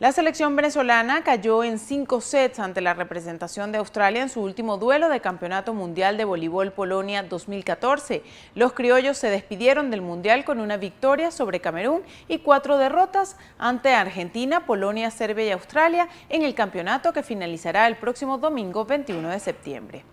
La selección venezolana cayó en cinco sets ante la representación de Australia en su último duelo de Campeonato Mundial de Voleibol Polonia 2014. Los criollos se despidieron del Mundial con una victoria sobre Camerún y cuatro derrotas ante Argentina, Polonia, Serbia y Australia en el campeonato que finalizará el próximo domingo 21 de septiembre.